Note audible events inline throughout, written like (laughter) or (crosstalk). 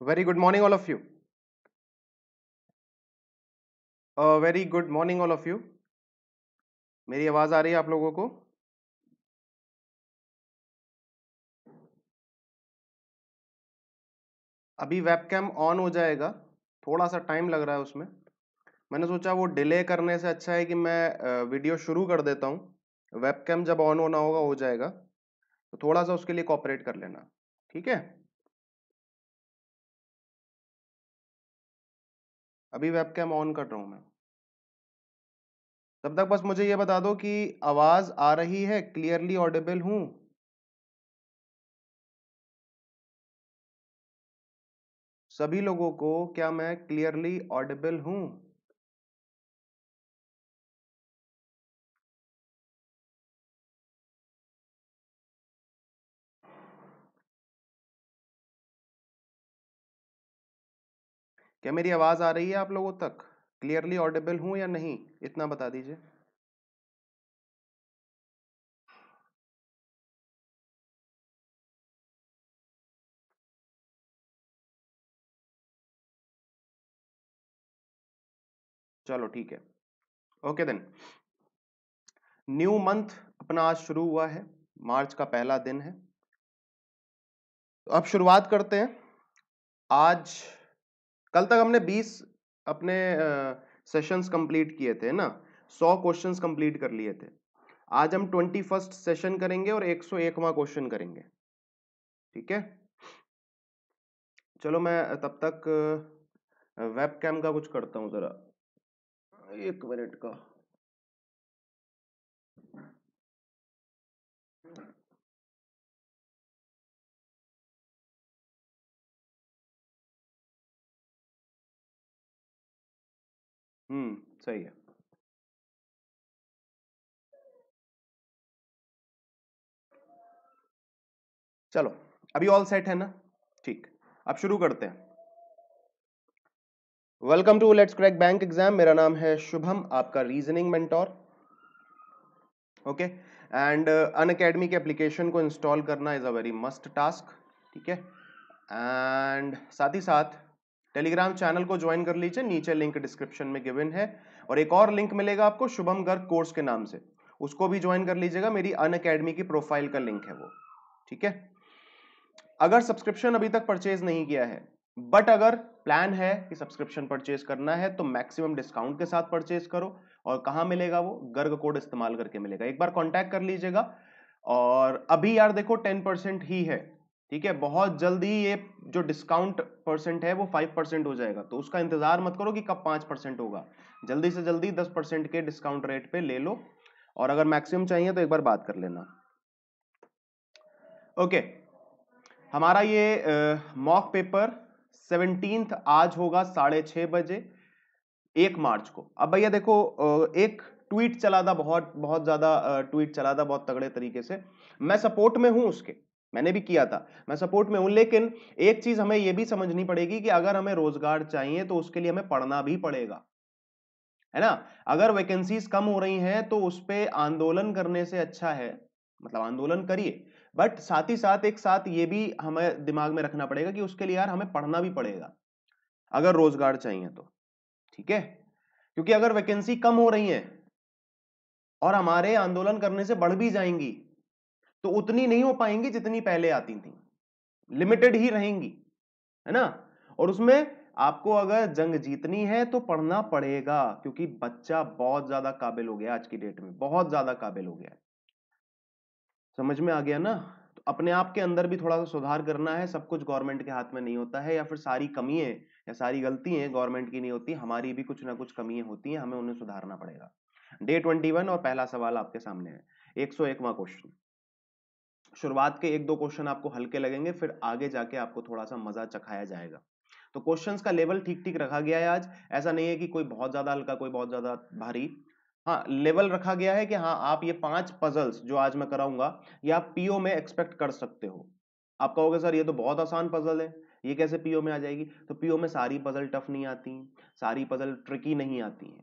Very good morning, all of you. Uh, very good morning, all of you. मेरी आवाज आ रही है आप लोगों को अभी वेबकैम ऑन हो जाएगा थोड़ा सा टाइम लग रहा है उसमें मैंने सोचा वो डिले करने से अच्छा है कि मैं वीडियो शुरू कर देता हूँ वेबकैम जब ऑन होना होगा हो जाएगा तो थोड़ा सा उसके लिए कॉपरेट कर लेना ठीक है अभी वेबकैम ऑन कर रहा हूँ मैं तब तक बस मुझे ये बता दो कि आवाज आ रही है क्लियरली ऑडिबल हूं सभी लोगों को क्या मैं क्लियरली ऑडिबल हूं क्या मेरी आवाज़ आ रही है आप लोगों तक क्लियरली ऑडिबल हूं या नहीं इतना बता दीजिए चलो ठीक है ओके देन न्यू मंथ अपना आज शुरू हुआ है मार्च का पहला दिन है तो अब शुरुआत करते हैं आज कल तक हमने 20 अपने सेशंस कंप्लीट किए थे ना 100 क्वेश्चंस कंप्लीट कर लिए थे आज हम ट्वेंटी फर्स्ट सेशन करेंगे और एक सौ एकवा क्वेश्चन करेंगे ठीक है चलो मैं तब तक वेब कैम का कुछ करता हूँ ज़रा एक मिनट का हम्म सही है। चलो, अभी ऑल सेट है ना? ठीक, अब शुरू करते हैं। Welcome to let's crack bank exam मेरा नाम है शुभम आपका reasoning mentor okay and Unacademy के एप्लीकेशन को इंस्टॉल करना is a very must task ठीक है एंड साथ ही साथ टेलीग्राम चैनल को ज्वाइन कर लीजिए नीचे लिंक डिस्क्रिप्शन में गिवन है और एक और लिंक मिलेगा आपको शुभम गर्ग कोर्स के नाम से उसको भी ज्वाइन कर लीजिएगा मेरी अन अकेडमी की प्रोफाइल का लिंक है वो ठीक है अगर सब्सक्रिप्शन अभी तक परचेज नहीं किया है बट अगर प्लान है कि सब्सक्रिप्शन परचेज करना है तो मैक्सिमम डिस्काउंट के साथ परचेज करो और कहाँ मिलेगा वो गर्ग कोड इस्तेमाल करके मिलेगा एक बार कॉन्टेक्ट कर लीजिएगा और अभी यार देखो टेन परसेंट ही है ठीक है बहुत जल्दी ये जो डिस्काउंट परसेंट है वो फाइव परसेंट हो जाएगा तो उसका इंतजार मत करो कि कब पांच परसेंट होगा जल्दी से जल्दी दस परसेंट के डिस्काउंट रेट पे ले लो और अगर मैक्सिमम चाहिए तो एक बार बात कर लेना ओके हमारा ये मॉक पेपर सेवनटींथ आज होगा साढ़े छः बजे एक मार्च को अब भैया देखो एक ट्वीट चला था बहुत बहुत ज़्यादा ट्वीट चला था बहुत तगड़े तरीके से मैं सपोर्ट में हूं उसके मैंने भी किया था मैं सपोर्ट में हूं लेकिन एक चीज हमें यह भी समझनी पड़ेगी कि अगर हमें रोजगार चाहिए तो उसके लिए हमें पढ़ना भी पड़ेगा है ना अगर वैकेंसीज कम हो रही हैं तो उस पर आंदोलन करने से अच्छा है मतलब आंदोलन करिए बट साथ ही साथ एक साथ ये भी हमें दिमाग में रखना पड़ेगा कि उसके लिए यार हमें पढ़ना भी पड़ेगा अगर रोजगार चाहिए तो ठीक है क्योंकि अगर वैकेंसी कम हो रही है और हमारे आंदोलन करने से बढ़ भी जाएंगी तो उतनी नहीं हो पाएंगी जितनी पहले आती थी लिमिटेड ही रहेंगी है ना और उसमें आपको अगर जंग जीतनी है तो पढ़ना पड़ेगा क्योंकि बच्चा बहुत ज्यादा काबिल हो गया आज की डेट में बहुत ज्यादा काबिल हो गया समझ में आ गया ना तो अपने आप के अंदर भी थोड़ा सा सुधार करना है सब कुछ गवर्नमेंट के हाथ में नहीं होता है या फिर सारी कमियां या सारी गलतियां गवर्नमेंट की नहीं होती हमारी भी कुछ ना कुछ कमियां होती हैं हमें उन्हें सुधारना पड़ेगा डे ट्वेंटी वन और पहला सवाल आपके सामने है एक सौ एकवा क्वेश्चन शुरुआत के एक दो क्वेश्चन आपको हल्के लगेंगे फिर आगे जाके आपको थोड़ा सा मजा चखाया जाएगा तो क्वेश्चंस का लेवल ठीक ठीक रखा गया है आज ऐसा नहीं है कि कोई बहुत ज्यादा हल्का कोई बहुत ज्यादा भारी हाँ लेवल रखा गया है कि हाँ आप ये पांच पजल्स जो आज मैं कराऊंगा ये आप पीओ में एक्सपेक्ट कर सकते हो आप कहोगे सर ये तो बहुत आसान पजल है ये कैसे पीओ में आ जाएगी तो पीओ में सारी पजल टफ नहीं आती सारी पजल ट्रिकी नहीं आती है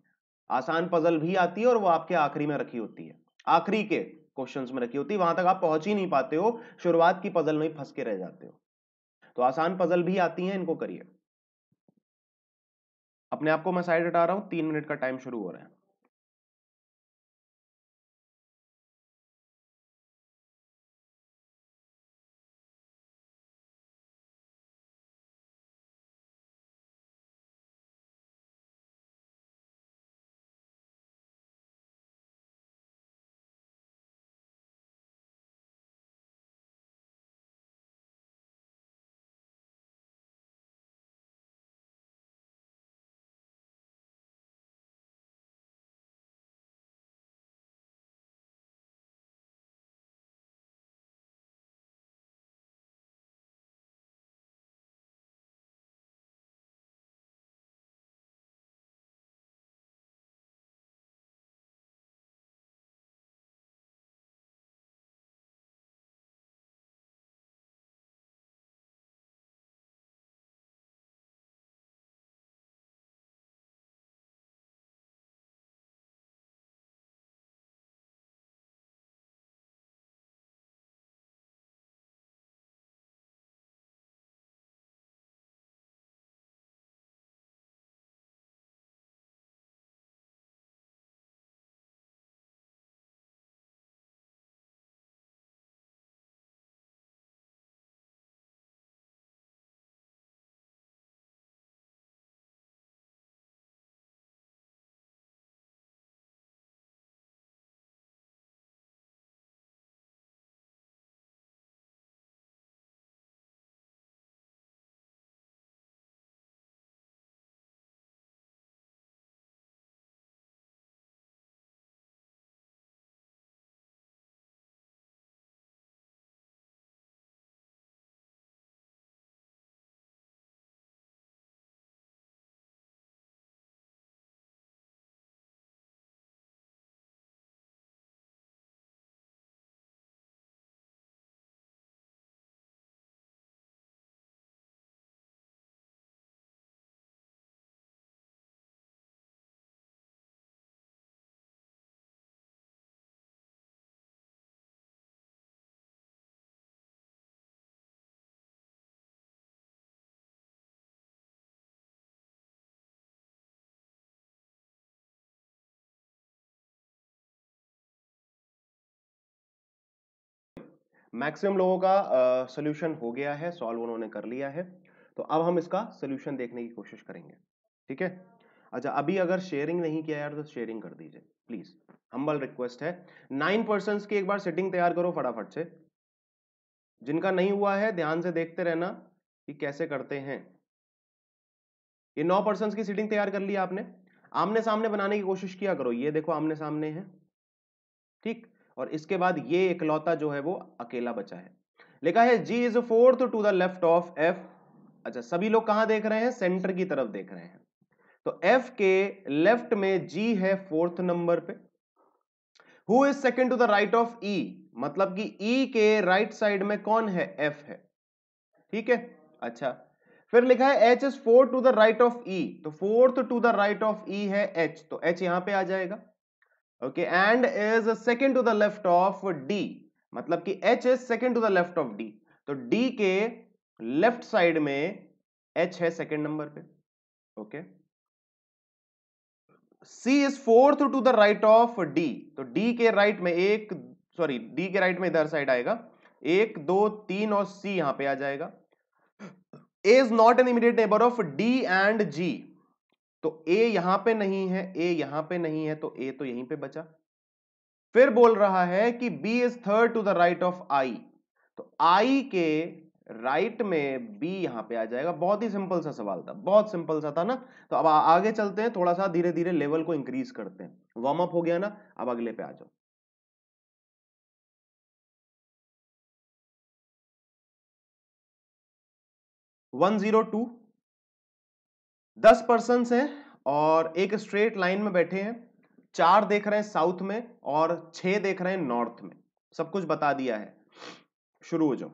आसान पजल भी आती है और वो आपके आखिरी में रखी होती है आखिरी के क्वेश्चन में रखी होती है वहां तक आप पहुंच ही नहीं पाते हो शुरुआत की पजल में फंस के रह जाते हो तो आसान पजल भी आती है इनको करिए अपने आप को मैं साइड हटा रहा हूं तीन मिनट का टाइम शुरू हो रहा है मैक्सिमम लोगों का सोल्यूशन हो गया है सॉल्व उन्होंने कर लिया है तो अब हम इसका सोल्यूशन देखने की कोशिश करेंगे ठीक है अच्छा अभी अगर शेयरिंग नहीं किया यार तो शेयरिंग कर दीजिए प्लीज हम्बल रिक्वेस्ट है नाइन पर्सन की एक बार सेटिंग तैयार करो फटाफट से जिनका नहीं हुआ है ध्यान से देखते रहना कि कैसे करते हैं ये नौ पर्सन की सीटिंग तैयार कर ली आपने आमने सामने बनाने की कोशिश किया करो ये देखो आमने सामने है ठीक और इसके बाद ये इकलौता जो है वो अकेला बचा है लिखा है G is fourth to the left of F अच्छा सभी लोग कहां देख रहे हैं सेंटर की तरफ देख रहे हैं तो एफ के लेफ्ट में जी है फोर्थ नंबर पे who is second to the right of E मतलब कि ई e के राइट right साइड में कौन है एफ है ठीक है अच्छा फिर लिखा है H is fourth to the right of E तो fourth to the right of E है एच तो एच यहां पे आ जाएगा okay and is second to the left of D मतलब कि H is second to the left of D तो डी के लेफ्ट साइड में एच है सेकेंड नंबर पे okay C is fourth to the right of D तो D के right right में एक सॉरी डी के राइट right में इधर साइड आएगा एक दो तीन और सी यहां पे आ जाएगा A is not an immediate neighbour of D and G तो ए यहां पे नहीं है ए यहां पे नहीं है तो ए तो यहीं पे बचा फिर बोल रहा है कि B is third to the right of I तो आई के राइट right में बी यहां पे आ जाएगा बहुत ही सिंपल सा सवाल था बहुत सिंपल सा था ना तो अब आगे चलते हैं थोड़ा सा धीरे धीरे लेवल को इंक्रीज करते हैं वार्म अप हो गया ना अब अगले पे आ जाओ वन जीरो टू दस पर्सन हैं और एक स्ट्रेट लाइन में बैठे हैं चार देख रहे हैं साउथ में और छह देख रहे हैं नॉर्थ में सब कुछ बता दिया है शुरू हो जाओ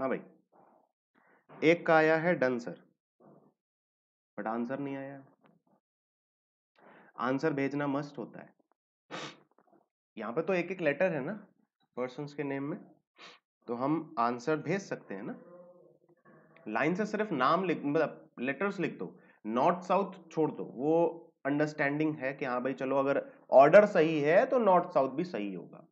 हाँ भाई एक का आया है डन सर बट आंसर नहीं आया आंसर भेजना मस्ट होता है यहाँ पे तो एक एक लेटर है ना पर्सन के नेम में तो हम आंसर भेज सकते हैं ना लाइन से सिर्फ नाम लिख मतलब लेटर्स लिख दो नॉर्थ साउथ छोड़ दो वो अंडरस्टैंडिंग है कि हाँ भाई चलो अगर ऑर्डर सही है तो नॉर्थ साउथ भी सही होगा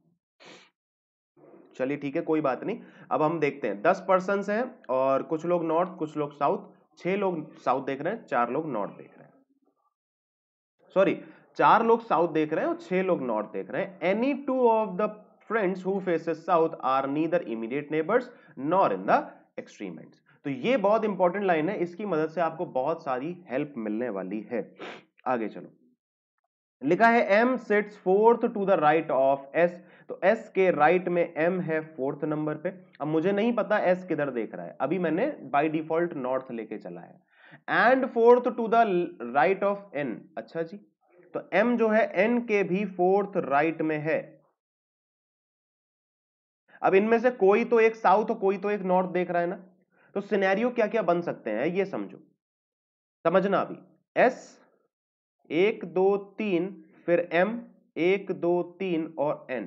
चलिए ठीक है कोई बात नहीं अब हम देखते हैं दस पर्सन हैं और कुछ लोग नॉर्थ कुछ लोग साउथ छह लोग साउथ देख रहे हैं चार लोग नॉर्थ देख रहे हैं सॉरी चार लोग साउथ देख रहे हैं और छह लोग नॉर्थ देख रहे हैं any two of the friends who faces south are neither immediate neighbours nor in the extreme end तो ये बहुत इंपॉर्टेंट लाइन है इसकी मदद से आपको बहुत सारी हेल्प मिलने वाली है आगे चलो लिखा है M sets fourth to the right of S तो एस के राइट में एम है फोर्थ नंबर पे अब मुझे नहीं पता एस किधर देख रहा है अभी मैंने बाई डिफॉल्ट नॉर्थ लेके चला है and fourth to the right of N अच्छा जी तो एम जो है एन के भी फोर्थ राइट में है अब इनमें से कोई तो एक साउथ और कोई तो एक नॉर्थ देख रहा है ना तो सिनेरियो क्या क्या बन सकते हैं ये समझो समझना अभी एस एक दो तीन फिर m एक दो तीन और n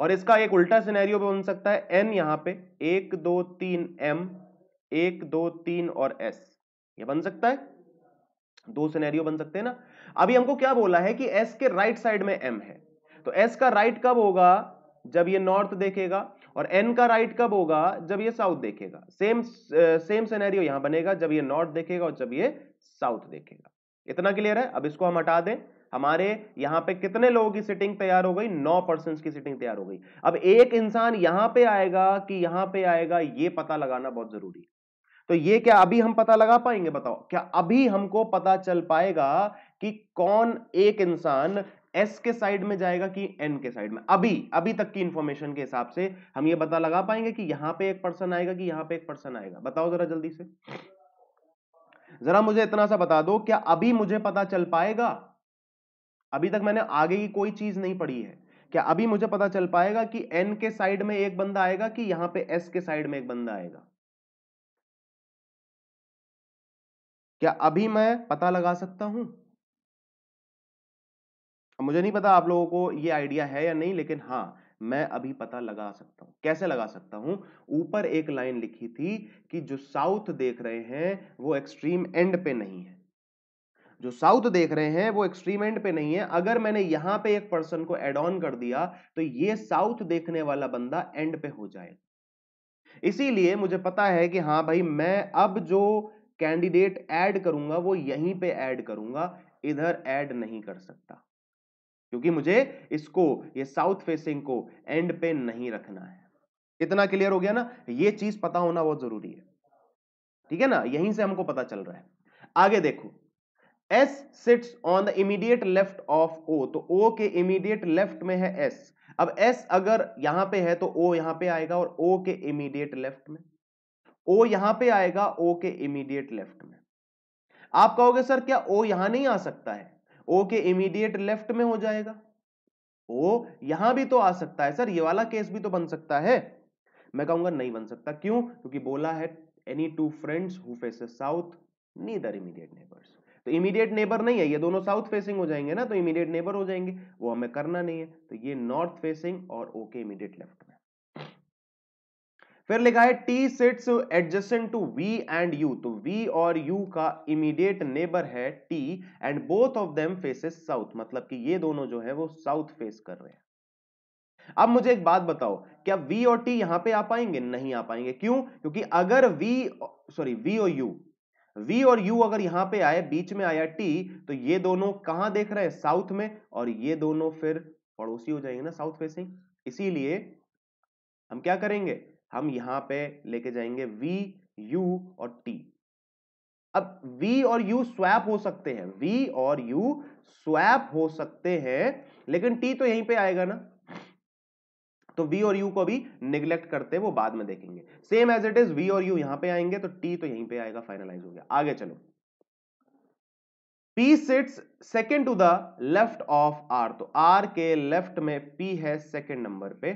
और इसका एक उल्टा सिनेरियो भी बन सकता है n यहां पे एक दो तीन m एक दो तीन और s ये बन सकता है दो सिनेरियो बन सकते हैं ना अभी हमको क्या बोला है कि s के राइट साइड में m है तो s का राइट कब होगा जब ये नॉर्थ देखेगा और n का राइट कब होगा जब ये साउथ देखेगा सेम सेम सिनेरियो यहां बनेगा जब ये नॉर्थ देखेगा और जब ये साउथ देखेगा इतना क्लियर है अब इसको हम हटा दें हमारे यहां पे कितने लोगों की सिटिंग तैयार हो गई नौ पर्सन की सिटिंग तैयार हो गई अब एक इंसान यहां पे आएगा कि यहां पे आएगा ये पता लगाना बहुत जरूरी है तो ये क्या अभी हम पता लगा पाएंगे बताओ क्या अभी हमको पता चल पाएगा कि कौन एक इंसान एस के साइड में जाएगा कि एन के साइड में अभी अभी तक की इंफॉर्मेशन के हिसाब से हम ये पता लगा पाएंगे कि यहां पे एक पर्सन आएगा कि यहां पे एक पर्सन आएगा बताओ जरा जल्दी से जरा मुझे इतना सा बता दो क्या अभी मुझे पता चल पाएगा अभी तक मैंने आगे की कोई चीज नहीं पढ़ी है क्या अभी मुझे पता चल पाएगा कि एन के साइड में एक बंदा आएगा कि यहां पे एस के साइड में एक बंदा आएगा क्या अभी मैं पता लगा सकता हूं मुझे नहीं पता आप लोगों को ये आइडिया है या नहीं लेकिन हाँ मैं अभी पता लगा सकता हूं कैसे लगा सकता हूं ऊपर एक लाइन लिखी थी कि जो साउथ देख रहे हैं वो एक्सट्रीम एंड पे नहीं है जो साउथ देख रहे हैं वो एक्सट्रीम एंड पे नहीं है अगर मैंने यहां पे एक पर्सन को एड ऑन कर दिया तो ये साउथ देखने वाला बंदा एंड पे हो जाएगा इसीलिए मुझे पता है कि हाँ भाई मैं अब जो कैंडिडेट ऐड करूंगा वो यहीं पे ऐड करूंगा इधर ऐड नहीं कर सकता क्योंकि मुझे इसको ये साउथ फेसिंग को एंड पे नहीं रखना है इतना क्लियर हो गया ना ये चीज पता होना बहुत जरूरी है ठीक है ना यहीं से हमको पता चल रहा है आगे देखो S sits on the immediate left of O तो ओ के इमीडिएट लेफ्ट में है एस अब एस अगर यहां पे है तो ओ यहां पे आएगा और ओ के इमीडिएट लेफ्ट में ओ यहां पे आएगा ओ के इमीडिएट लेफ्ट में आप कहोगे सर क्या ओ यहां नहीं आ सकता है ओ के इमीडिएट लेफ्ट में हो जाएगा ओ यहां भी तो आ सकता है सर ये वाला केस भी तो बन सकता है मैं कहूंगा नहीं बन सकता क्यों क्योंकि बोला है any two friends who faces south neither immediate neighbours तो इमीडिएट नेबर नहीं है ये दोनों साउथ फेसिंग हो जाएंगे ना तो इमीडिएट नेबर हो जाएंगे वो हमें करना नहीं है तो ये नॉर्थ फेसिंग और ओके इमीडिएट लेफ्ट में फिर लिखा है T sits adjacent to V and U तो वी और यू का इमीडिएट नेबर है T and both of them faces south मतलब कि ये दोनों जो है वो साउथ फेस कर रहे हैं अब मुझे एक बात बताओ क्या वी और टी यहां पे आ पाएंगे नहीं आ पाएंगे क्यों क्योंकि अगर वी सॉरी वी और यू वी और यू अगर यहां पे आए बीच में आया टी तो ये दोनों कहां देख रहे हैं साउथ में और ये दोनों फिर पड़ोसी हो जाएंगे ना साउथ फेसिंग इसीलिए हम क्या करेंगे हम यहां पे लेके जाएंगे वी यू और टी अब वी और यू स्वैप हो सकते हैं वी और यू स्वैप हो सकते हैं लेकिन टी तो यहीं पे आएगा ना तो वी और यू को भी निग्लेक्ट करते वो बाद में देखेंगे same as it is V और यू यहां पे आएंगे तो टी तो यहीं पे आएगा फाइनलाइज हो गया आगे चलो P sits second to the left of R तो आर के लेफ्ट में पी है सेकेंड नंबर पे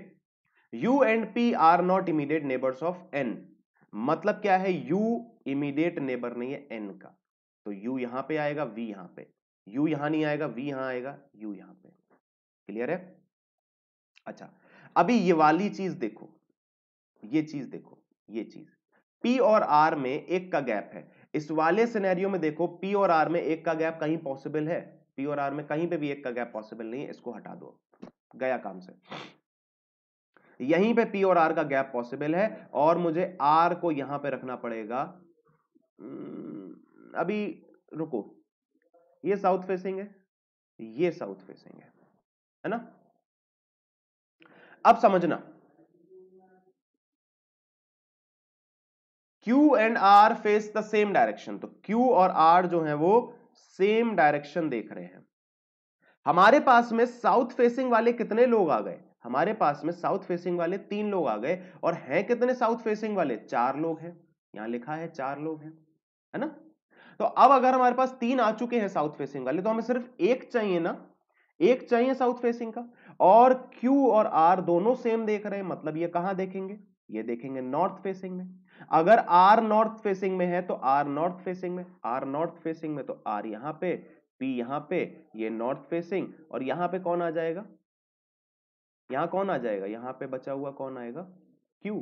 U and P are not immediate neighbours of N मतलब क्या है यू इमीडिएट नेबर नहीं है एन का तो यू यहां पे आएगा वी यहां पे यू यहां नहीं आएगा वी यहां आएगा यू यहां पे क्लियर है अच्छा अभी ये वाली चीज देखो ये चीज देखो ये चीज पी और आर में एक का गैप है इस वाले सिनेरियो में देखो पी और आर में एक का गैप कहीं पॉसिबल है पी और आर में कहीं पे भी एक का गैप पॉसिबल नहीं है इसको हटा दो गया काम से यहीं पे पी और आर का गैप पॉसिबल है और मुझे आर को यहां पे रखना पड़ेगा hmm, अभी रुको ये साउथ फेसिंग है ये साउथ फेसिंग है है ना अब समझना Q and R face the same direction तो Q और R जो है वो सेम डायरेक्शन देख रहे हैं हमारे पास में साउथ फेसिंग वाले कितने लोग आ गए हमारे पास में साउथ फेसिंग वाले तीन लोग आ गए और हैं कितने साउथ फेसिंग वाले चार लोग हैं यहां लिखा है चार लोग हैं है ना तो अब अगर हमारे पास तीन आ चुके हैं साउथ फेसिंग वाले तो हमें सिर्फ एक चाहिए ना एक चाहिए साउथ फेसिंग का और Q और R दोनों सेम देख रहे हैं मतलब ये कहां देखेंगे ये देखेंगे नॉर्थ फेसिंग में अगर R नॉर्थ फेसिंग में है तो R नॉर्थ फेसिंग में R नॉर्थ फेसिंग में तो R यहां पे P यहां पे ये नॉर्थ फेसिंग और यहां पे कौन आ जाएगा यहाँ कौन आ जाएगा यहाँ पे बचा हुआ कौन आएगा क्यू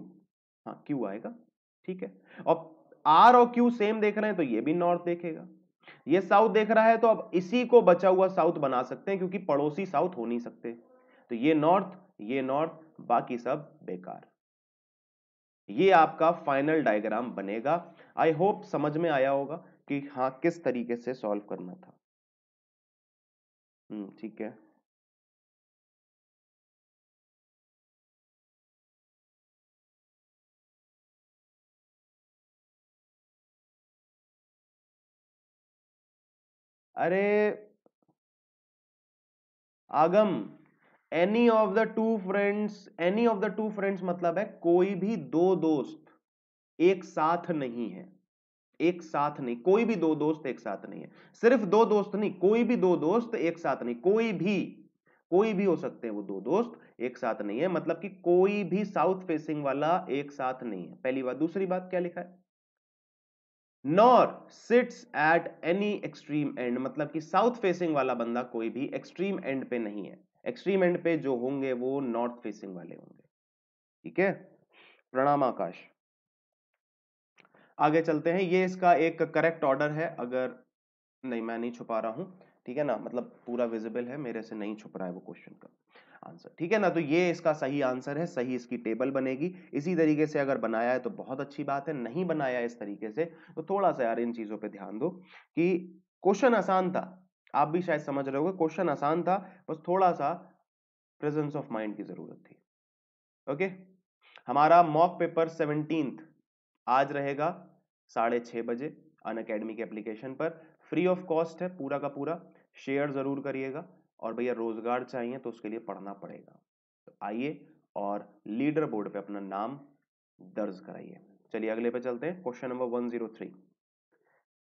हाँ क्यू आएगा ठीक है अब आर और क्यू सेम देख रहे हैं तो ये भी नॉर्थ देखेगा ये साउथ देख रहा है तो अब इसी को बचा हुआ साउथ बना सकते हैं क्योंकि पड़ोसी साउथ हो नहीं सकते तो ये नॉर्थ ये नॉर्थ बाकी सब बेकार ये आपका फाइनल डायग्राम बनेगा आई होप समझ में आया होगा कि हाँ किस तरीके से सॉल्व करना था हम्म, ठीक है अरे Agam any of the two friends any of the two friends मतलब है कोई भी दो दोस्त एक साथ नहीं है एक साथ नहीं कोई भी दो दोस्त एक साथ नहीं है सिर्फ दो दोस्त नहीं कोई भी दो दोस्त एक साथ नहीं कोई भी कोई भी हो सकते हैं वो दो दोस्त एक साथ नहीं है मतलब कि कोई भी साउथ फेसिंग वाला एक साथ नहीं है पहली बात दूसरी बात क्या लिखा है nor sits at any extreme end मतलब कि साउथ फेसिंग वाला बंदा कोई भी एक्सट्रीम एंड पे नहीं है एक्सट्रीम एंड पे जो होंगे वो नॉर्थ फेसिंग वाले होंगे ठीक है प्रणाम आकाश आगे चलते हैं ये इसका एक करेक्ट ऑर्डर है अगर नहीं मैं नहीं छुपा रहा हूं ठीक है ना मतलब पूरा विजिबल है मेरे से नहीं छुप रहा है वो क्वेश्चन का आंसर ठीक है ना तो ये इसका सही आंसर है सही इसकी टेबल बनेगी इसी तरीके से अगर बनाया है तो बहुत अच्छी बात है नहीं बनाया इस तरीके से तो थोड़ा सा यार इन चीज़ों पर ध्यान दो कि क्वेश्चन आसान था आप भी शायद समझ रहे हो क्वेश्चन आसान था बस थोड़ा सा प्रेजेंस ऑफ माइंड की ज़रूरत थी ओके हमारा मॉक पेपर सेवनटीन आज रहेगा साढ़े छः बजे अन अकेडमी के एप्लीकेशन पर फ्री ऑफ कॉस्ट है पूरा का पूरा शेयर ज़रूर करिएगा और भैया रोजगार चाहिए तो उसके लिए पढ़ना पड़ेगा तो आइए और लीडर बोर्ड पे अपना नाम दर्ज कराइए चलिए अगले पे चलते हैं question number one zero three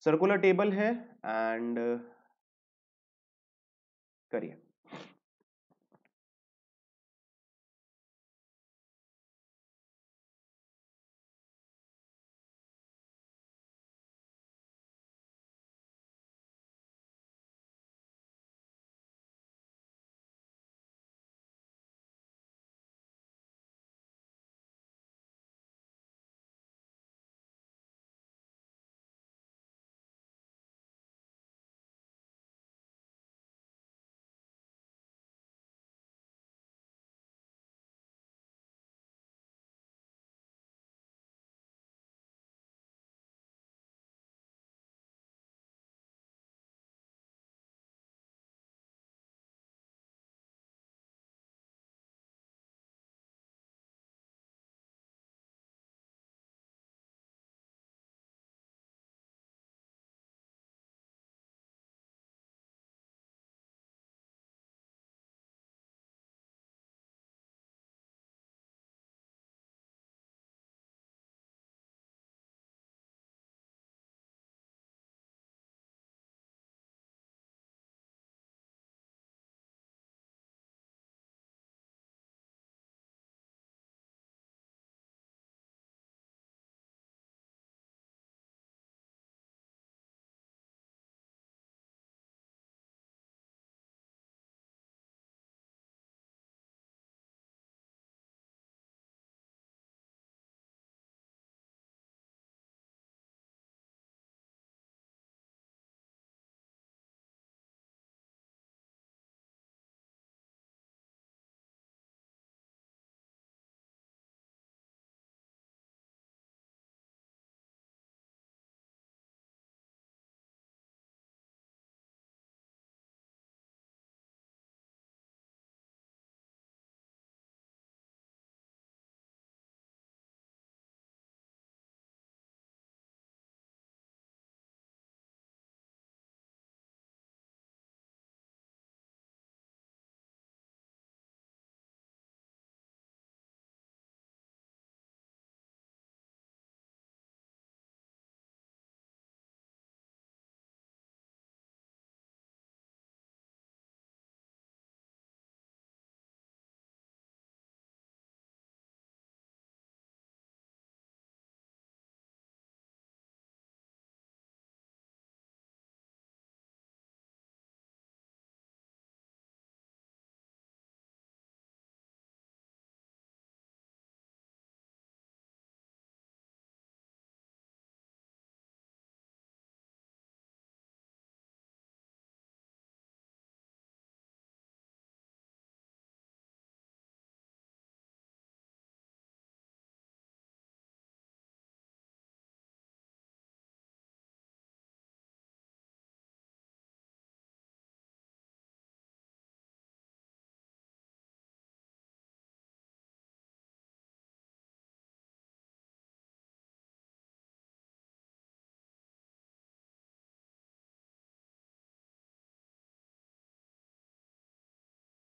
circular table है एंड करिए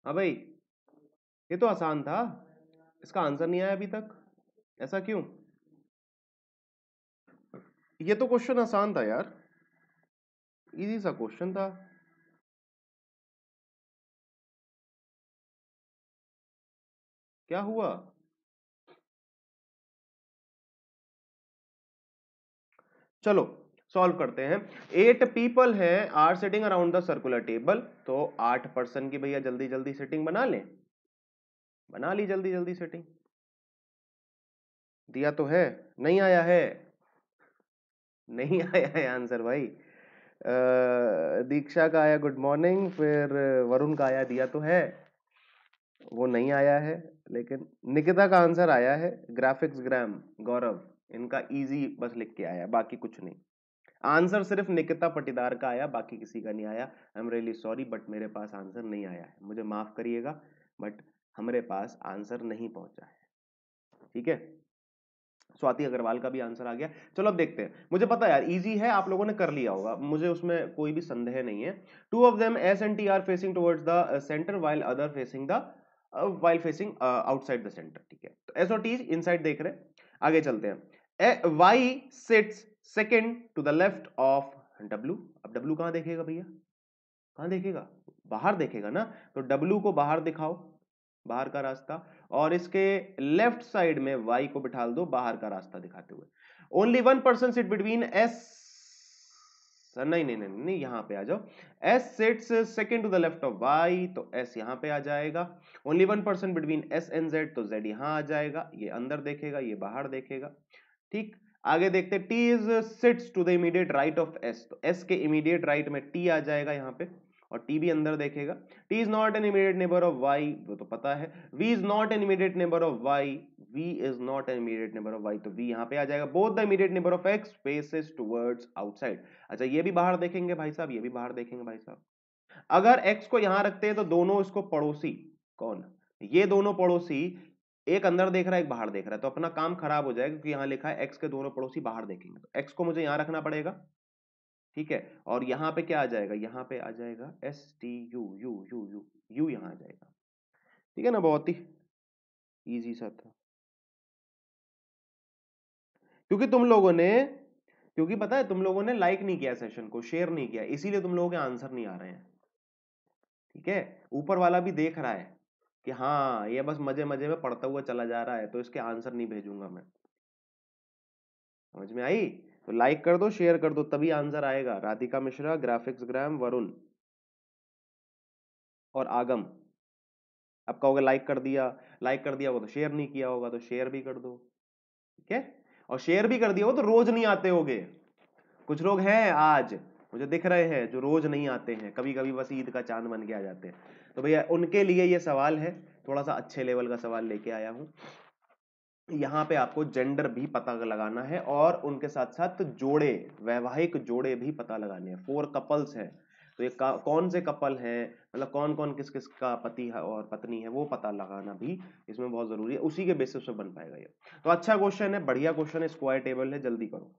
हाँ भाई ये तो आसान था इसका आंसर नहीं आया अभी तक ऐसा क्यों ये तो क्वेश्चन आसान था यार इजी सा क्वेश्चन था क्या हुआ चलो सॉल्व करते हैं एट पीपल हैं are sitting around the circular table तो आठ पर्सन की भैया जल्दी जल्दी सिटिंग बना लें बना ली जल्दी जल्दी सिटिंग दिया तो है नहीं आया है नहीं आया है आंसर भाई दीक्षा का आया गुड मॉर्निंग फिर वरुण का आया दिया तो है वो नहीं आया है लेकिन निकिता का आंसर आया है ग्राफिक्स ग्राम गौरव इनका इजी बस लिख के आया बाकी कुछ नहीं आंसर सिर्फ निकिता पटीदार का आया बाकी किसी का नहीं आया I am really sorry but मेरे पास आंसर नहीं आया है मुझे माफ करिएगा बट हमारे पास आंसर नहीं पहुंचा है ठीक है स्वाति अग्रवाल का भी आंसर आ गया चलो अब देखते हैं मुझे पता यार इजी है आप लोगों ने कर लिया होगा मुझे उसमें कोई भी संदेह नहीं है two of them S N T are facing towards the centre while other facing the while facing outside the centre ठीक है तो ओ टी इनसाइड देख रहे आगे चलते हैं Y sits second to the left of W अब W कहां देखेगा भैया कहां देखेगा बाहर देखेगा ना तो डब्लू को बाहर दिखाओ बाहर का रास्ता और इसके लेफ्ट साइड में वाई को बिठा दो बाहर का रास्ता दिखाते हुए only one person sit between S नहीं नहीं नहीं नहीं यहां पे आ जाओ S sits second to the left of Y तो एस यहां पे आ जाएगा only one person between S and Z तो जेड यहां आ जाएगा ये अंदर देखेगा ये बाहर देखेगा ठीक आगे देखते T is sits to the immediate right of S तो एस के इमीडिएट राइट में टी आ जाएगा यहाँ पे और टी भी अंदर देखेगा T is not an immediate neighbour of Y वो तो पता है V is not an immediate neighbour of Y V is not an immediate neighbour of Y तो वी यहाँ पे आ जाएगा both the immediate neighbour of X faces towards outside अच्छा ये भी बाहर देखेंगे भाई साहब ये भी बाहर देखेंगे भाई साहब अगर एक्स को यहां रखते हैं तो दोनों इसको पड़ोसी कौन ये दोनों पड़ोसी एक अंदर देख रहा है एक बाहर देख रहा है तो अपना काम खराब हो जाएगा क्योंकि यहाँ लिखा है एक्स के दोनों पड़ोसी बाहर देखेंगे तो एक्स को मुझे यहाँ रखना पड़ेगा ठीक है और यहाँ पे क्या आ जाएगा यहाँ पे आ जाएगा S T U U U U U यहाँ आ जाएगा ठीक है ना बहुत ही ईजी सा था क्योंकि तुम लोगों ने क्योंकि पता है तुम लोगों ने लाइक नहीं किया सेशन को शेयर नहीं किया इसीलिए तुम लोगों के आंसर नहीं आ रहे हैं ठीक है ऊपर वाला भी देख रहा है कि हाँ ये बस मजे मजे में पढ़ता हुआ चला जा रहा है तो इसके आंसर नहीं भेजूंगा मैं समझ में आई तो लाइक कर दो शेयर कर दो तभी आंसर आएगा राधिका मिश्रा ग्राफिक्स ग्राम वरुण और आगम अब कहोगे लाइक कर दिया लाइक कर दिया होगा तो शेयर नहीं किया होगा तो शेयर भी कर दो ठीक है और शेयर भी कर दिया हो तो रोज नहीं आते होगे कुछ लोग हैं आज मुझे दिख रहे हैं जो रोज नहीं आते हैं कभी कभी बस ईद का चांद बन के आ जाते हैं तो भैया उनके लिए ये सवाल है थोड़ा सा अच्छे लेवल का सवाल लेके आया हूँ यहाँ पे आपको जेंडर भी पता लगाना है और उनके साथ साथ जोड़े वैवाहिक जोड़े भी पता लगाने हैं फोर कपल्स हैं तो ये कौन से कपल हैं मतलब कौन कौन किस किस का पति है और पत्नी है वो पता लगाना भी इसमें बहुत जरूरी है उसी के बेसिस पे बन पाएगा ये तो अच्छा क्वेश्चन है बढ़िया क्वेश्चन है स्क्वायर टेबल है जल्दी करो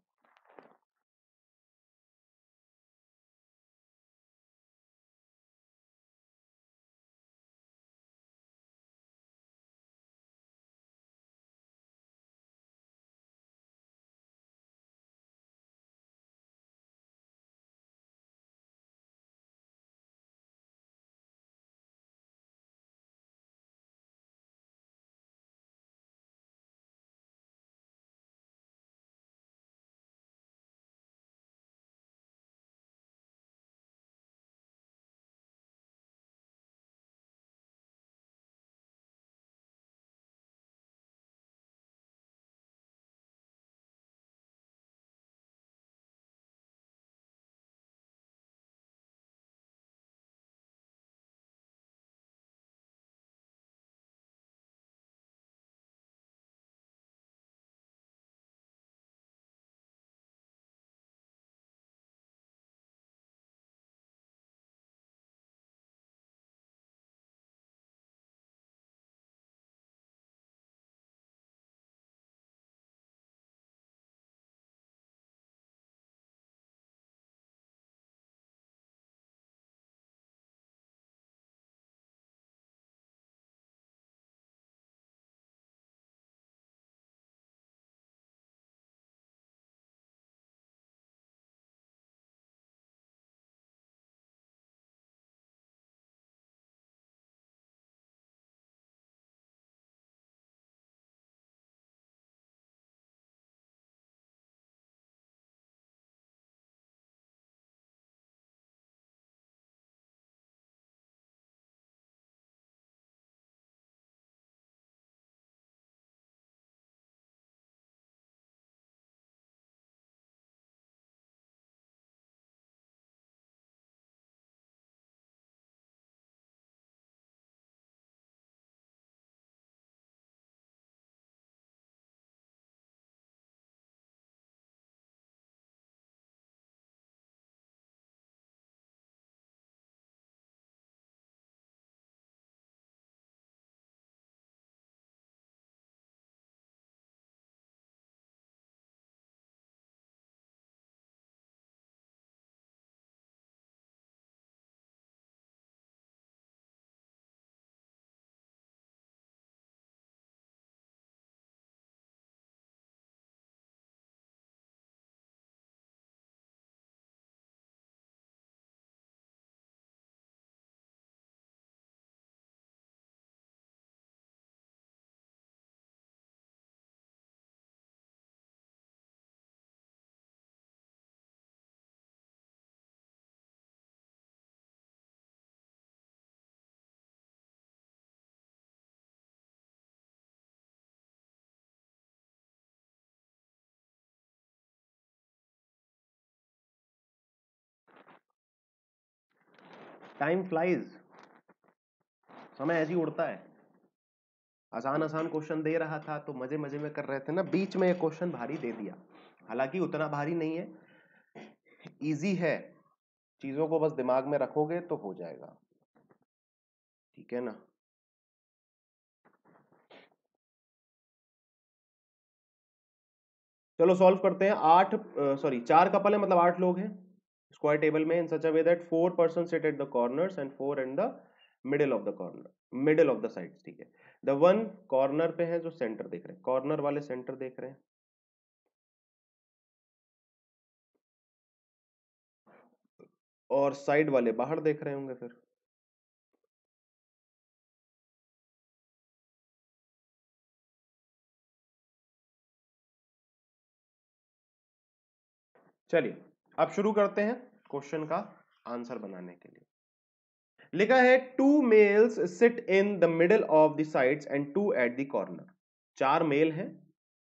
टाइम फ्लाइज समय ऐसी उड़ता है आसान आसान क्वेश्चन दे रहा था तो मजे मजे में कर रहे थे ना बीच में ये क्वेश्चन भारी दे दिया हालांकि उतना भारी नहीं है इजी है चीजों को बस दिमाग में रखोगे तो हो जाएगा ठीक है ना चलो सॉल्व करते हैं आठ सॉरी चार कपल है मतलब आठ लोग हैं स्क्वायर टेबल में in such a way that four person set at the corner and four and the middle of the corner middle of the side ठीक है द वन कॉर्नर पे है जो सेंटर देख रहे हैं कॉर्नर वाले सेंटर देख रहे हैं और साइड वाले बाहर देख रहे होंगे फिर चलिए अब शुरू करते हैं क्वेश्चन का आंसर बनाने के लिए लिखा है two males sit in the middle of the sides and two at the corner चार मेल हैं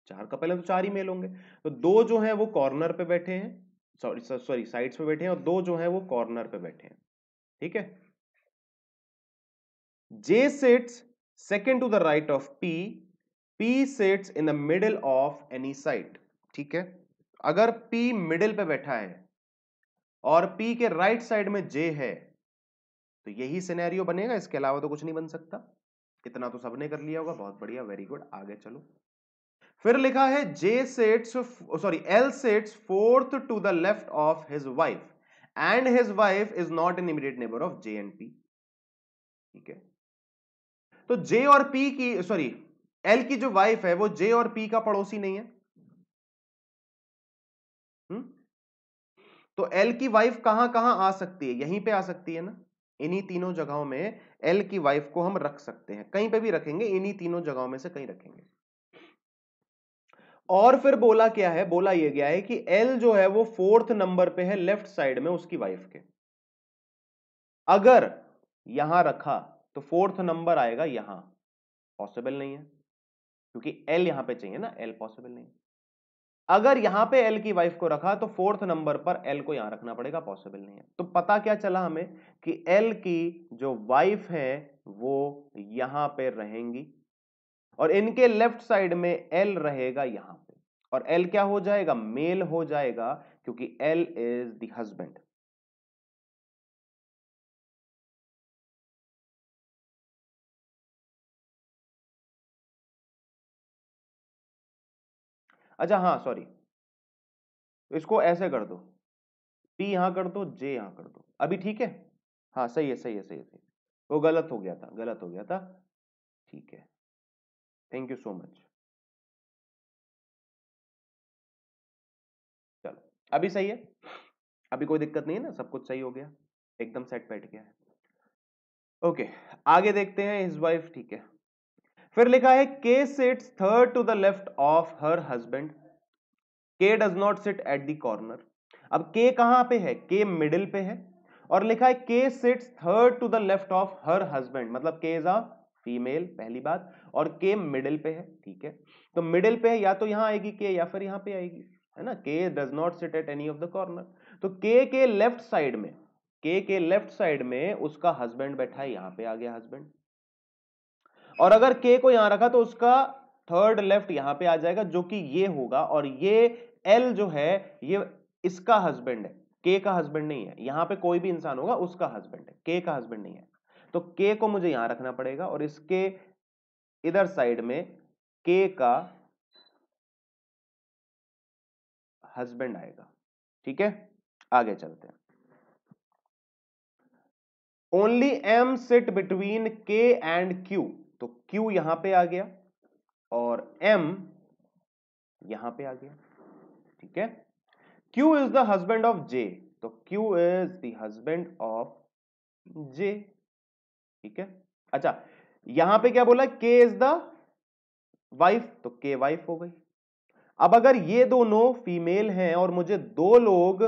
चार का पहले तो चार ही मेल होंगे तो दो जो है वो कॉर्नर पे बैठे हैं सॉरी सॉरी साइड्स पे बैठे हैं और दो जो है वो कॉर्नर पे बैठे हैं ठीक है J sits second to the right of P P sits in the middle of any side ठीक है अगर पी मिडिल पे बैठा है और पी के राइट साइड में जे है तो यही सिनेरियो बनेगा इसके अलावा तो कुछ नहीं बन सकता इतना तो सबने कर लिया होगा बहुत बढ़िया वेरी गुड आगे चलो फिर लिखा है J sets sorry L sets fourth to the left of his wife and his wife is not an immediate neighbour of J and P ठीक है तो जे और पी की सॉरी एल की जो वाइफ है वो जे और पी का पड़ोसी नहीं है तो एल की वाइफ कहां कहां आ सकती है यहीं पे आ सकती है ना इन्हीं तीनों जगहों में एल की वाइफ को हम रख सकते हैं कहीं पे भी रखेंगे इन्हीं तीनों जगहों में से कहीं रखेंगे और फिर बोला क्या है बोला यह गया है कि एल जो है वो फोर्थ नंबर पे है लेफ्ट साइड में उसकी वाइफ के अगर यहां रखा तो फोर्थ नंबर आएगा यहां पॉसिबल नहीं है क्योंकि एल यहां पे चाहिए ना एल पॉसिबल नहीं है अगर यहां पे एल की वाइफ को रखा तो फोर्थ नंबर पर एल को यहां रखना पड़ेगा पॉसिबल नहीं है तो पता क्या चला हमें कि एल की जो वाइफ है वो यहां पे रहेंगी और इनके लेफ्ट साइड में एल रहेगा यहां पे और एल क्या हो जाएगा मेल हो जाएगा क्योंकि एल इज दी हजबेंड अच्छा हाँ सॉरी इसको ऐसे कर दो पी यहाँ कर दो जे यहाँ कर दो अभी ठीक है हाँ सही है सही है सही है सही है वो गलत हो गया था गलत हो गया था ठीक है थैंक यू सो मच चलो अभी सही है अभी कोई दिक्कत नहीं है ना सब कुछ सही हो गया एकदम सेट बैठ गया है ओके आगे देखते हैं हिज वाइफ ठीक है फिर लिखा है K sits third to the left of her husband K does not sit at the corner अब के कहां पे है के मिडिल पे है और लिखा है K sits third to the left of her husband मतलब के इज अ फीमेल पहली बात और के मिडिल पे है ठीक है तो मिडिल पे है या तो यहां आएगी के या फिर यहां पे आएगी है ना तो K does not sit at any of the corner तो के के लेफ्ट साइड में के के लेफ्ट साइड में उसका हस्बैंड बैठा है यहां पे आ गया हस्बैंड और अगर के को यहां रखा तो उसका थर्ड लेफ्ट यहां पे आ जाएगा जो कि ये होगा और ये एल जो है ये इसका हस्बैंड है के का हस्बैंड नहीं है यहां पे कोई भी इंसान होगा उसका हस्बैंड है के का हस्बैंड नहीं है तो के को मुझे यहां रखना पड़ेगा और इसके इधर साइड में के का हस्बैंड आएगा ठीक है आगे चलते हैं only M sit between K and Q Q यहां पे आ गया और M यहां पे आ गया ठीक है Q is the husband of J तो Q is the husband of J ठीक है अच्छा यहां पे क्या बोला K इज द वाइफ तो K वाइफ हो गई अब अगर ये दोनों फीमेल हैं और मुझे दो लोग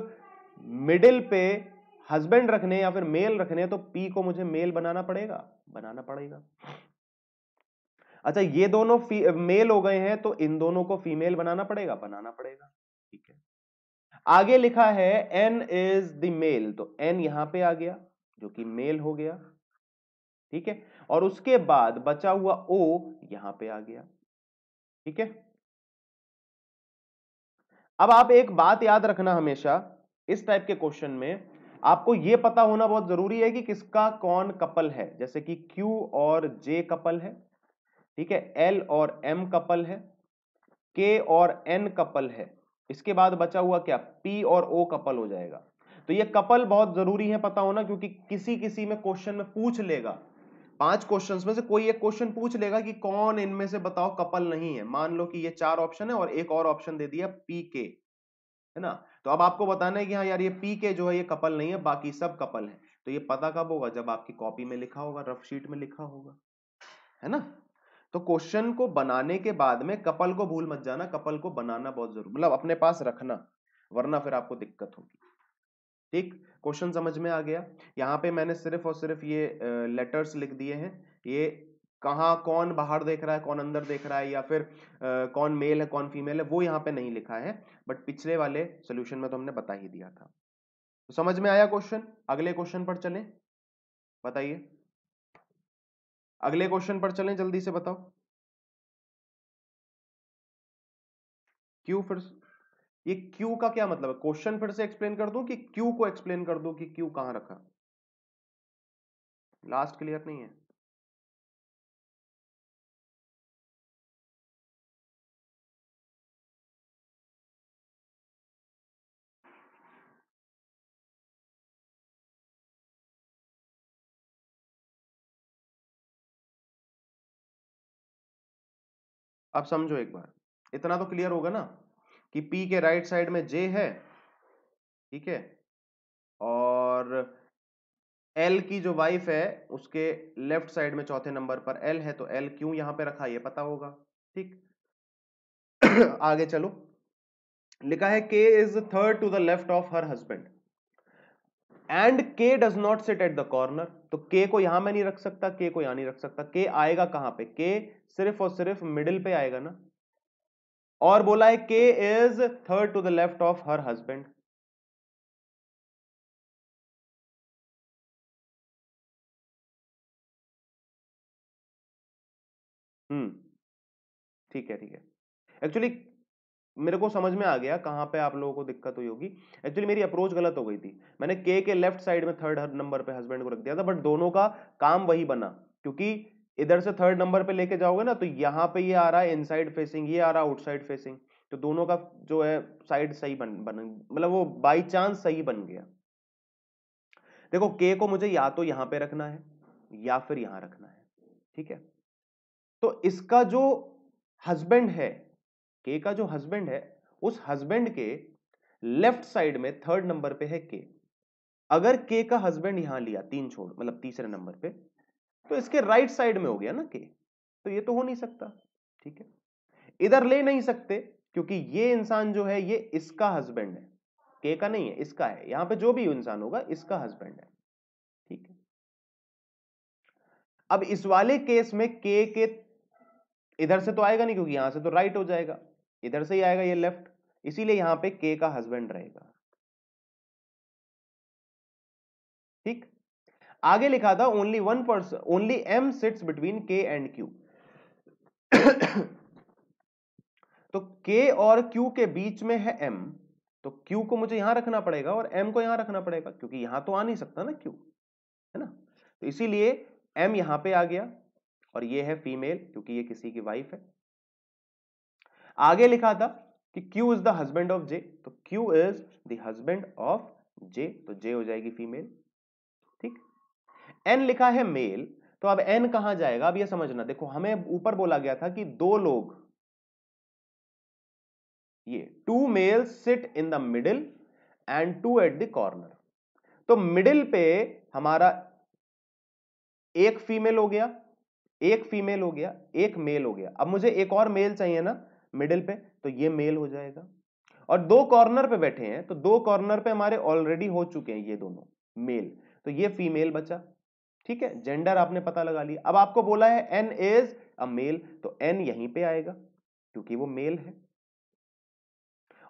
मिडिल पे हस्बैंड रखने या फिर मेल रखने तो पी को मुझे मेल बनाना पड़ेगा बनाना पड़ेगा अच्छा ये दोनों मेल हो गए हैं तो इन दोनों को फीमेल बनाना पड़ेगा बनाना पड़ेगा ठीक है आगे लिखा है एन इज द मेल तो एन यहां पे आ गया जो कि मेल हो गया ठीक है और उसके बाद बचा हुआ ओ यहां पे आ गया ठीक है अब आप एक बात याद रखना हमेशा इस टाइप के क्वेश्चन में आपको यह पता होना बहुत जरूरी है कि किसका कौन कपल है जैसे कि क्यू और जे कपल है ठीक है एल और एम कपल है के और एन कपल है इसके बाद बचा हुआ क्या पी और ओ कपल हो जाएगा तो ये कपल बहुत जरूरी है पता होना क्योंकि किसी किसी में क्वेश्चन में पूछ लेगा पांच क्वेश्चन में से कोई एक क्वेश्चन पूछ लेगा कि कौन इनमें से बताओ कपल नहीं है मान लो कि ये चार ऑप्शन है और एक और ऑप्शन दे दिया पी के है ना तो अब आपको बताना है कि हाँ यार ये पी के जो है ये कपल नहीं है बाकी सब कपल है तो ये पता कब होगा जब आपकी कॉपी में लिखा होगा रफ शीट में लिखा होगा है ना तो क्वेश्चन को बनाने के बाद में कपल को भूल मत जाना कपल को बनाना बहुत जरूरी मतलब अपने पास रखना वरना फिर आपको दिक्कत होगी ठीक क्वेश्चन समझ में आ गया यहाँ पे मैंने सिर्फ और सिर्फ ये लेटर्स लिख दिए हैं ये कहाँ कौन बाहर देख रहा है कौन अंदर देख रहा है या फिर आ, कौन मेल है कौन फीमेल है वो यहाँ पे नहीं लिखा है बट पिछले वाले सोल्यूशन में तो हमने बता ही दिया था तो समझ में आया क्वेश्चन अगले क्वेश्चन पर चले बताइए अगले क्वेश्चन पर चलें जल्दी से बताओ क्यू फिर ये क्यू का क्या मतलब है क्वेश्चन फिर से एक्सप्लेन कर दूं कि क्यू को एक्सप्लेन कर दूं कि क्यू कहां रखा लास्ट क्लियर नहीं है अब समझो एक बार इतना तो क्लियर होगा ना कि पी के राइट साइड में जे है ठीक है और एल की जो वाइफ है उसके लेफ्ट साइड में चौथे नंबर पर एल है तो एल क्यों यहां पे रखा ये पता होगा ठीक (clears throat) आगे चलो लिखा है K is third to the left of her husband and K does not sit at the corner तो के को यहां मैं नहीं रख सकता के को यहां नहीं रख सकता के आएगा कहां पे के सिर्फ और सिर्फ मिडिल पे आएगा ना और बोला है K is third to the left of her husband hmm ठीक है ठीक है एक्चुअली मेरे को समझ में आ गया कहाँ पे आप लोगों को दिक्कत हुई होगी एक्चुअली मेरी अप्रोच गलत हो गई थी मैंने के के लेफ्ट साइड में थर्ड नंबर पे हस्बैंड को रख दिया था बट दोनों का काम वही बना क्योंकि इधर से थर्ड नंबर पे लेके जाओगे ना तो यहाँ पे ये आ रहा है इनसाइड फेसिंग ये आ रहा है आउटसाइड फेसिंग तो दोनों का जो है साइड सही बन बन मतलब वो बाई चांस सही बन गया देखो के को मुझे या तो यहाँ पे रखना है या फिर यहाँ रखना है ठीक है तो इसका जो हस्बैंड है के का जो हस्बैंड है उस हस्बैंड के लेफ्ट साइड में थर्ड नंबर पे है के अगर के का हस्बैंड यहां लिया तीन छोड़ मतलब तीसरे नंबर पे तो इसके राइट साइड में हो गया ना के तो ये तो हो नहीं सकता ठीक है इधर ले नहीं सकते क्योंकि ये इंसान जो है ये इसका हस्बैंड है के का नहीं है इसका है यहां पे जो भी इंसान होगा इसका हस्बैंड है ठीक है अब इस वाले केस में के के इधर से तो आएगा नहीं क्योंकि यहां से तो राइट हो जाएगा इधर से ही आएगा ये लेफ्ट इसीलिए यहां पे के का हस्बैंड रहेगा ठीक आगे लिखा था only one person only M sits between K and Q तो के और क्यू के बीच में है एम तो क्यू को मुझे यहां रखना पड़ेगा और एम को यहां रखना पड़ेगा क्योंकि यहां तो आ नहीं सकता ना क्यू है ना तो इसीलिए एम यहां पे आ गया और ये है फीमेल क्योंकि ये किसी की वाइफ है आगे लिखा था कि Q is the husband of J तो Q is the husband of J तो जे हो जाएगी फीमेल ठीक N लिखा है मेल तो अब N कहां जाएगा अब ये समझना देखो हमें ऊपर बोला गया था कि दो लोग ये two male sit in the middle and two at the corner तो मिडिल पे हमारा एक फीमेल हो गया एक फीमेल हो गया एक मेल हो गया अब मुझे एक और मेल चाहिए ना मिडिल पे तो ये मेल हो जाएगा और दो कॉर्नर पे बैठे हैं तो दो कॉर्नर पे हमारे ऑलरेडी हो चुके हैं ये दोनों मेल तो ये फीमेल बचा ठीक है जेंडर आपने पता लगा लिया अब आपको बोला है एन इज अ मेल तो एन यहीं पे आएगा क्योंकि वो मेल है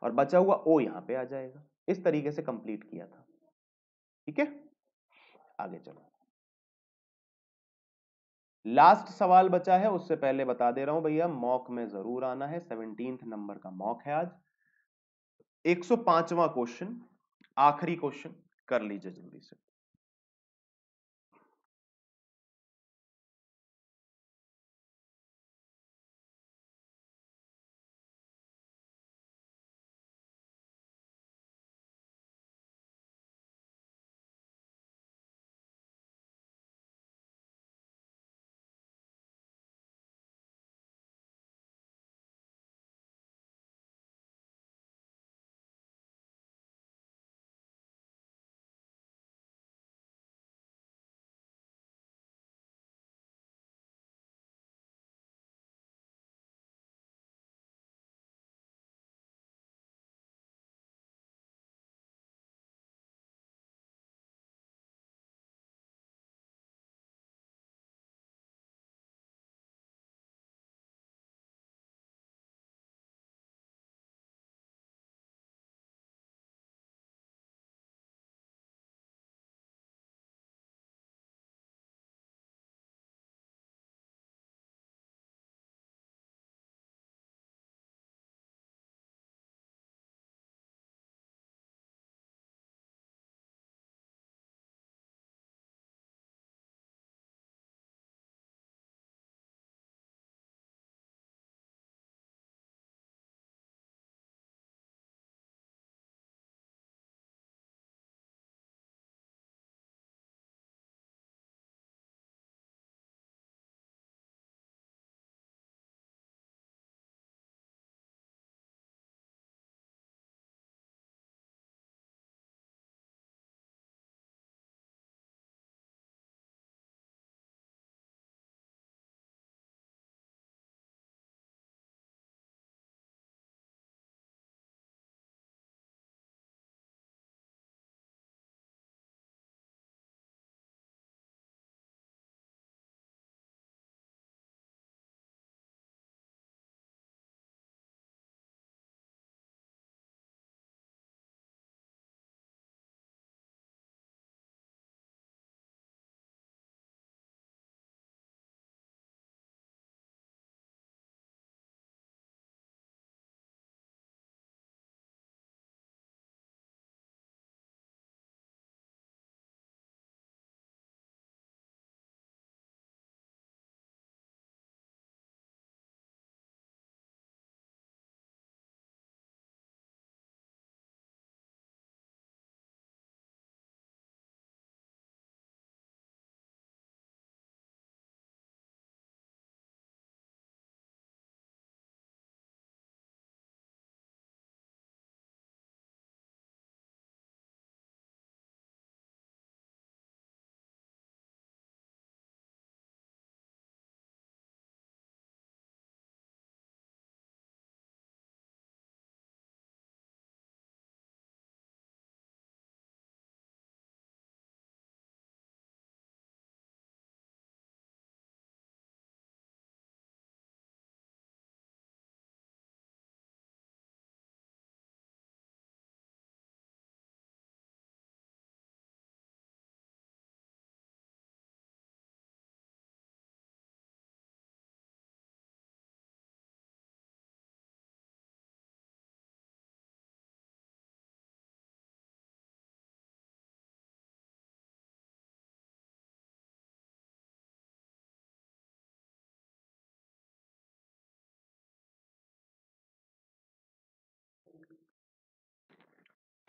और बचा हुआ ओ यहां पे आ जाएगा इस तरीके से कंप्लीट किया था ठीक है आगे चलो लास्ट सवाल बचा है उससे पहले बता दे रहा हूं भैया मॉक में जरूर आना है सेवनटीन नंबर का मॉक है आज 105वां क्वेश्चन आखिरी क्वेश्चन कर लीजिए जल्दी से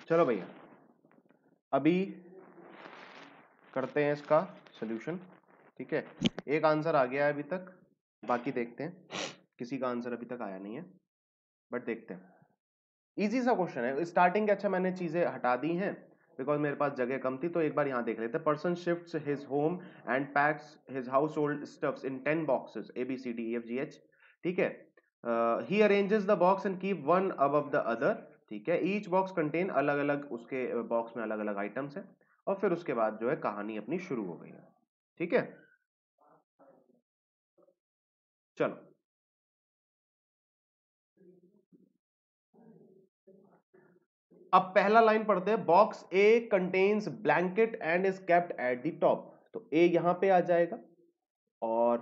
चलो भैया अभी करते हैं इसका सोल्यूशन ठीक है एक आंसर आ गया है अभी तक बाकी देखते हैं किसी का आंसर अभी तक आया नहीं है बट देखते हैं इजी सा क्वेश्चन है स्टार्टिंग के अच्छा मैंने चीज़ें हटा दी हैं बिकॉज मेरे पास जगह कम थी तो एक बार यहाँ देख लेते person shift his home and packs his household stuffs in ten boxes A B C D F G H ठीक है he arranges the box and keep one above the other ठीक है ईच बॉक्स कंटेन अलग अलग उसके box में अलग अलग आइटम्स है और फिर उसके बाद जो है कहानी अपनी शुरू हो गई है ठीक है चलो अब पहला लाइन पढ़ते हैं box A contains blanket and is kept at the top तो ए यहां पे आ जाएगा और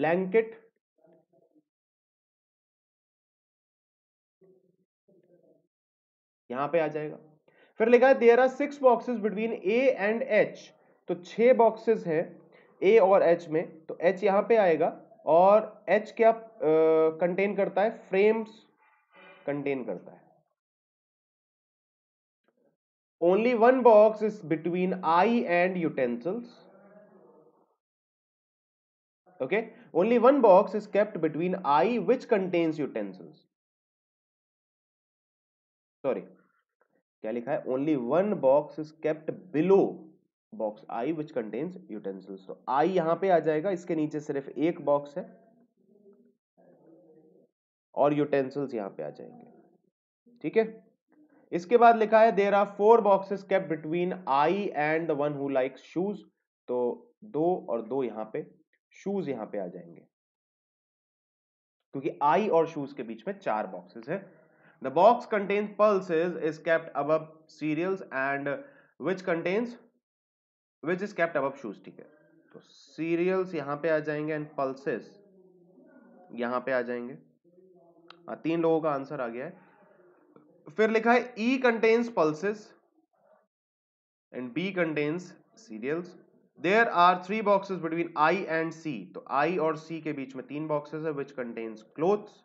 ब्लैंकेट यहां पे आ जाएगा फिर लिखा है there are six boxes between A and H तो छह बॉक्सेस है ए और एच में तो एच यहां पे आएगा और एच क्या कंटेन करता है फ्रेम्स कंटेन करता है only one box is between I and utensils okay only one box is kept between I which contains utensils sorry क्या लिखा है only one box is kept below box I which contains utensils तो I यहां पे आ जाएगा इसके नीचे सिर्फ एक बॉक्स है और यूटेंसिल्स यहां पे आ जाएंगे ठीक है इसके बाद लिखा है there are four boxes kept between I and the one who likes shoes तो दो और दो यहां पे शूज यहां पे आ जाएंगे क्योंकि आई और शूज के बीच में चार बॉक्सेस है the box contains pulses is kept above cereals and which contains which is kept above shoes ठीक है तो सीरियल्स यहां पे आ जाएंगे एंड pulses यहां पे आ जाएंगे आ, हाँ, तीन लोगों का आंसर आ गया है फिर लिखा है E contains pulses and B contains cereals there are three boxes between I and C तो आई और सी के बीच में तीन बॉक्सेस है विच कंटेन्स क्लोथ्स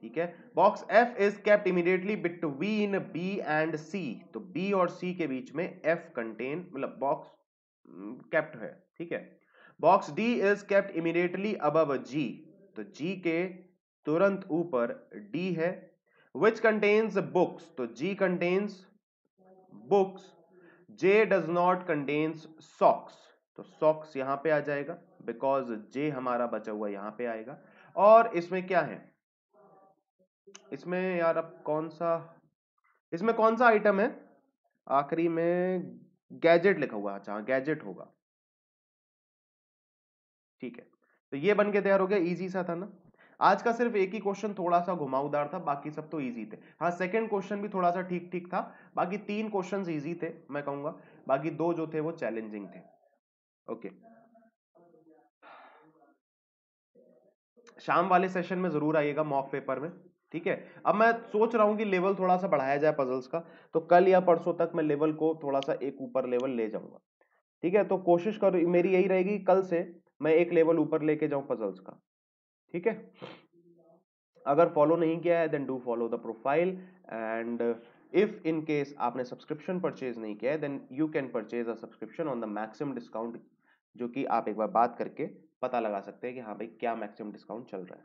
ठीक है box F is kept immediately between B and C तो बी और सी के बीच में एफ कंटेन मतलब बॉक्स कैप्ट mm, है ठीक है box D is kept immediately अब जी तो जी के तुरंत ऊपर डी है विच कंटेन्स बुक्स तो G contains books J does not contains socks तो सॉक्स यहां पे आ जाएगा बिकॉज जे हमारा बचा हुआ यहां पे आएगा और इसमें क्या है इसमें यार अब कौन सा इसमें कौन सा आइटम है आखिरी में गैजेट लिखा हुआ है अच्छा गैजेट होगा ठीक है तो ये बन के तैयार हो गया इजी सा था ना आज का सिर्फ एक ही क्वेश्चन थोड़ा सा घुमाऊदार था बाकी सब तो इजी थे हाँ सेकंड क्वेश्चन भी थोड़ा सा ठीक ठीक था बाकी तीन क्वेश्चन इजी थे मैं कहूंगा बाकी दो जो थे वो चैलेंजिंग थे ओके शाम वाले सेशन में जरूर आइएगा मॉक पेपर में ठीक है अब मैं सोच रहा हूँ कि लेवल थोड़ा सा बढ़ाया जाए पजल्स का तो कल या परसों तक मैं लेवल को थोड़ा सा एक ऊपर लेवल ले जाऊंगा ठीक है तो कोशिश कर मेरी यही रहेगी कल से मैं एक लेवल ऊपर लेके जाऊं पजल्स का ठीक है अगर फॉलो नहीं किया है then do follow the profile and if in case आपने सब्सक्रिप्शन परचेज नहीं किया है then you can purchase a subscription on the maximum discount जो कि आप एक बार बात करके पता लगा सकते हैं कि हाँ भाई क्या मैक्सिमम डिस्काउंट चल रहा है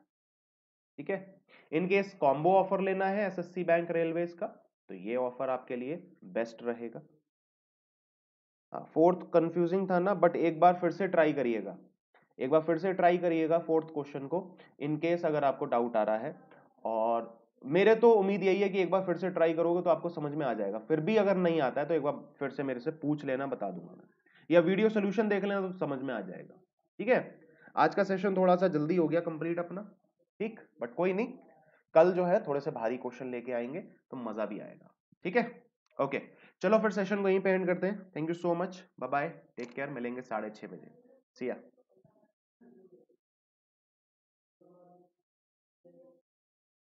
ठीक है इनकेस कॉम्बो ऑफर लेना है एसएससी बैंक रेलवेज का तो ये ऑफर आपके लिए बेस्ट रहेगा फोर्थ हाँ, कंफ्यूजिंग था ना बट एक बार फिर से ट्राई करिएगा एक बार फिर से ट्राई करिएगा फोर्थ क्वेश्चन को इनकेस अगर आपको डाउट आ रहा है और मेरे तो उम्मीद यही है कि एक बार फिर से ट्राई करोगे तो आपको समझ में आ जाएगा फिर भी अगर नहीं आता है तो एक बार फिर से मेरे से पूछ लेना बता दूंगा मैं या वीडियो सोल्यूशन देख लेना तो समझ में आ जाएगा ठीक है आज का सेशन थोड़ा सा जल्दी हो गया कंप्लीट अपना ठीक बट कोई नहीं कल जो है थोड़े से भारी क्वेश्चन लेके आएंगे तो मजा भी आएगा ठीक है ओके चलो फिर सेशन को यहीं पे एंड करते हैं thank you so much bye bye take care मिलेंगे साढ़े छह बजे सिया